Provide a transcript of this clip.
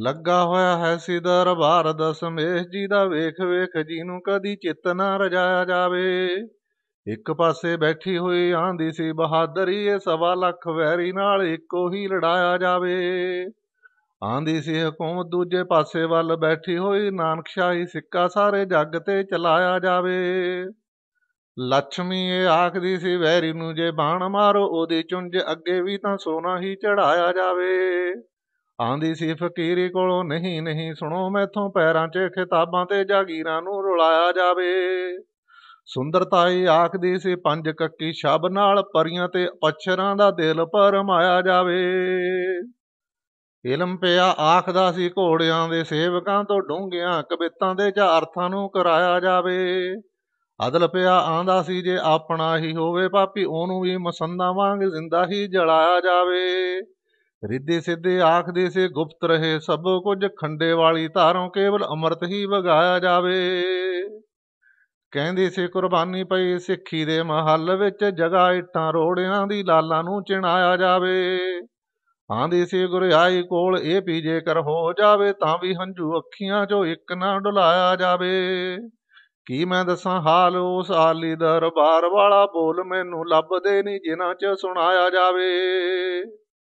ਲੱਗਾ ਹੋਇਆ ਹੈ ਸੀ ਦਰਬਾਰ ਦਸਮੇਸ਼ ਜੀ ਦਾ ਵੇਖ ਵੇਖ ਜੀ ਨੂੰ ਕਦੀ ਚਿੱਤ ਨਾ ਰਜਾਇਆ ਜਾਵੇ ਇੱਕ ਪਾਸੇ ਬੈਠੀ ਹੋਈ ਆਂਦੀ ਸੀ ਬਹਾਦਰੀ ਇਹ ਸਵਾ ਲੱਖ ਵੈਰੀ ਨਾਲ ਇੱਕੋ ਹੀ ਲੜਾਇਆ ਜਾਵੇ ਆਂਦੀ ਸੀ ਹਕੂਮਤ ਦੂਜੇ ਪਾਸੇ ਵੱਲ ਬੈਠੀ ਹੋਈ ਨਾਨਕਸ਼ਾਹੀ ਸਿੱਕਾ ਸਾਰੇ ਜੱਗ ਤੇ ਚਲਾਇਆ ਜਾਵੇ ਲక్ష్ਮੀ ਇਹ ਆਖਦੀ ਸੀ ਵੈਰੀ ਨੂੰ ਜੇ ਬਾਣ ਮਾਰੋ ਉਹਦੇ ਚੁੰਝ ਅੱਗੇ ਵੀ ਤਾਂ ਸੋਨਾ ਹੀ ਚੜਾਇਆ ਜਾਵੇ ਆਂਦੀ ਸੀ ਫਕੀਰੀ ਕੋਲੋਂ ਨਹੀਂ ਨਹੀਂ ਸੁਣੋ ਮੈਥੋਂ ਪੈਰਾਂ 'ਚ ਖਿਤਾਬਾਂ ਤੇ ਜਾਗੀਰਾਂ ਨੂੰ ਰੁਲਾਇਆ ਜਾਵੇ ਸੁੰਦਰਤਾਈ ਆਖਦੀ ਸੀ ਪੰਜ ਕੱਕੀ ਸ਼ਬ ਨਾਲ ਪਰੀਆਂ ਤੇ ਅਛਰਾਂ ਦਾ ਦਿਲ ਪਰਮਾਇਆ ਜਾਵੇ ਇਲਮ ਪਿਆ ਆਖਦਾ ਸੀ ਘੋੜਿਆਂ ਦੇ ਸੇਵਕਾਂ ਤੋਂ ਡੂੰਘਿਆਂ ਕਵਿਤਾਂ ਦੇ ਜਾਰਥਾਂ ਨੂੰ ਕਰਾਇਆ ਜਾਵੇ ਅਦਲ ਪਿਆ ਆਂਦਾ ਸੀ ਜੇ ਆਪਣਾ ਹੀ ਹੋਵੇ ਪਾਪੀ ਉਹਨੂੰ ਵੀ ਮਸੰਦਾ ਵਾਂਗ ਜ਼ਿੰਦਾ ਹੀ ਜਲਾਇਆ ਜਾਵੇ ਰਿੱਧੇ ਸਿੱਧੇ ਆਖਦੇ ਸੇ ਗੁਪਤ ਰਹੇ ਸਭ ਕੁਝ ਖੰਡੇ ਵਾਲੀ ਧਾਰੋਂ ਕੇਵਲ ਅਮਰਤ ਹੀ ਵਗਾਇਆ ਜਾਵੇ ਕਹਿੰਦੇ ਸੇ ਕੁਰਬਾਨੀ ਪਈ ਸਿੱਖੀ ਦੇ ਮਹੱਲ ਵਿੱਚ ਜਗਾ ਇਟਾਂ ਰੋੜਿਆਂ ਦੀ ਲਾਲਾਂ ਨੂੰ ਚਿਣਾਇਆ ਜਾਵੇ ਆਂਦੇ ਸੇ ਗੁਰ ਆਈ ਕੋਲ ਇਹ ਪੀ ਜੇਕਰ ਹੋ ਜਾਵੇ ਤਾਂ ਵੀ ਹੰਝੂ ਅੱਖੀਆਂ 'ਚੋਂ ਇੱਕ ਨਾ ਡੁਲਾਇਆ ਜਾਵੇ ਕੀ ਮੈਂ ਦੱਸਾਂ ਹਾਲ ਉਸ ਆਲੀ ਦਰਬਾਰ ਵਾਲਾ ਬੋਲ ਮੈਨੂੰ ਲੱਭਦੇ ਨਹੀਂ ਜਿਨ੍ਹਾਂ 'ਚ ਸੁਣਾਇਆ ਜਾਵੇ